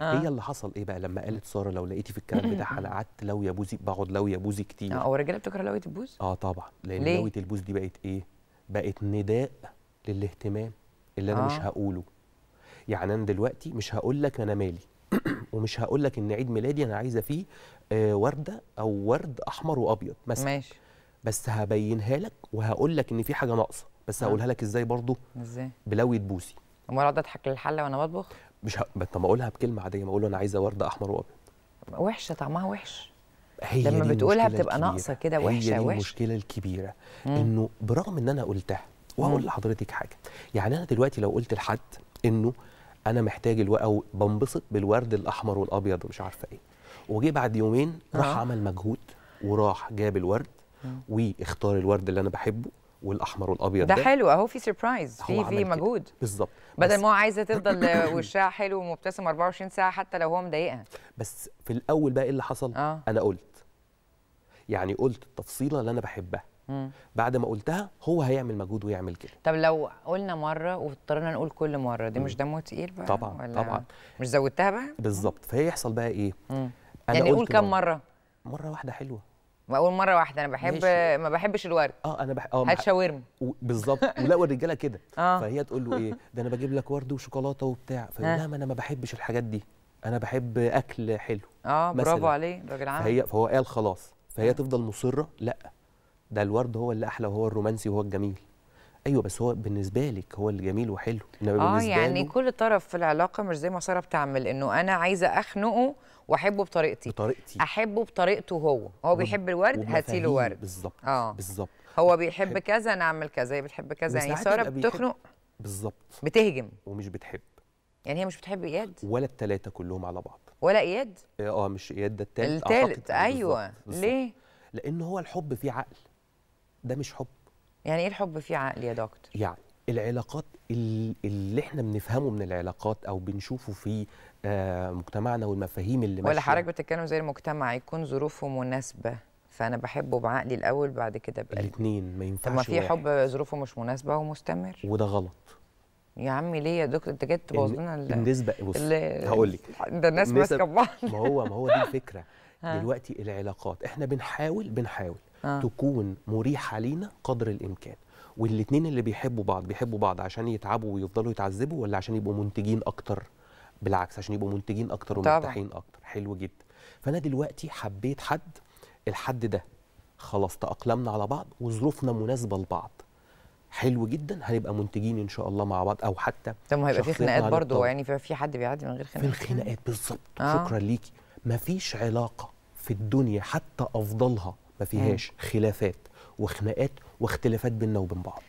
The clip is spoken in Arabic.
آه. هي اللي حصل ايه بقى لما قالت ساره لو لقيتي في الكلام بتاعها انا قعدت لو يا بوزي بقعد لو يا بوزي كتير هو آه، الرجاله بتكره لويه البوز؟ اه طبعا لان ليه؟ لويه البوز دي بقت ايه؟ بقت نداء للاهتمام اللي انا آه. مش هقوله يعني انا دلوقتي مش هقول لك انا مالي ومش هقول لك ان عيد ميلادي انا عايزه فيه آه ورده او ورد احمر وابيض مثلا ماشي بس هبينها لك وهقول لك ان في حاجه ناقصه بس آه. هقولها لك ازاي برضو ازاي بلويه بوسي امال اقعد اضحك للحله وانا بطبخ مش ه... طب ما اقولها بكلمه عاديه ما اقول انا عايزه ورد احمر وابيض وحشه طعمها وحش هي لما بتقولها بتبقى ناقصه كده وحشه هي دي المشكله الكبيره مم. انه برغم ان انا قلتها وهقول لحضرتك حاجه يعني انا دلوقتي لو قلت لحد انه انا محتاج الو... او بنبسط بالورد الاحمر والابيض ومش عارفه ايه وجي بعد يومين راح آه. عمل مجهود وراح جاب الورد واختار الورد اللي انا بحبه والاحمر والابيض ده, ده حلو اهو في سربرايز في في مجهود بالظبط بدل ما هو عايزه تفضل وشها حلو ومبتسم 24 ساعه حتى لو هو مضايقها بس في الاول بقى ايه اللي حصل آه. انا قلت يعني قلت التفصيله اللي انا بحبها بعد ما قلتها هو هيعمل مجهود ويعمل كده طب لو قلنا مره واضطرينا نقول كل مره دي مش دمه تقيل بقى طبعا ولا طبعا مش زودتها بقى بالظبط فهيحصل بقى ايه مم. أنا يعني قول كم مره مره واحده حلوه اول مره واحده انا بحب ما بحبش الورد اه انا بح... اه هات شاورما بالظبط ولا والرجاله كده آه. فهي تقول له ايه ده انا بجيب لك ورد وشوكولاته وبتاع فيقول آه. لها ما انا ما بحبش الحاجات دي انا بحب اكل حلو اه برافو عليه الراجل عامل فهي فهو قال خلاص فهي آه. تفضل مصره لا ده الورد هو اللي احلى وهو الرومانسي وهو الجميل ايوه بس هو بالنسبه لك هو اللي جميل وحلو اه يعني له كل طرف في العلاقه مش زي ما ساره بتعمل انه انا عايزه اخنقه واحبه بطريقتي بطريقتي احبه بطريقته هو هو بيحب الورد هاتي له ورد بالظبط اه بالظبط هو بيحب حب. كذا نعمل كذا هي بتحب كذا يعني ساره بتخنق بالظبط بتهجم ومش بتحب يعني هي مش بتحب اياد ولا الثلاثه كلهم على بعض ولا اياد اه, آه، مش اياد ده الثالث الثالث آه، ايوه بالزبط. بالزبط. ليه لان هو الحب فيه عقل ده مش حب يعني ايه الحب في عقل يا دكتور يعني العلاقات اللي احنا بنفهمه من العلاقات او بنشوفه في آه، مجتمعنا والمفاهيم اللي ولا حضرتك بتتكلم زي المجتمع يكون ظروفه مناسبه فانا بحبه بعقلي الاول بعد كده بقلبي الاثنين ما ينفعش طب ما في حب ظروفه مش مناسبه ومستمر وده غلط يا عمي ليه يا دكتور انت جاي تبوظ لنا النسبه بص هقول لك ده الناس ماسكه بعض ما هو ما هو دي الفكره دلوقتي العلاقات احنا بنحاول بنحاول آه. تكون مريحه لينا قدر الامكان والاثنين اللي بيحبوا بعض بيحبوا بعض عشان يتعبوا ويفضلوا يتعذبوا ولا عشان يبقوا منتجين اكتر بالعكس عشان يبقوا منتجين اكتر ومرتاحين اكتر حلو جدا فانا دلوقتي حبيت حد الحد ده خلاص تاقلمنا على بعض وظروفنا مناسبه لبعض حلو جدا هنبقى منتجين ان شاء الله مع بعض او حتى طب ما هيبقى في خناقات برضه يعني في حد بيعدي من غير خناقات في الخناقات بالظبط آه. شكرا ليكي مفيش علاقه في الدنيا حتى افضلها ما فيهاش خلافات وخناقات واختلافات بيننا وبين بعض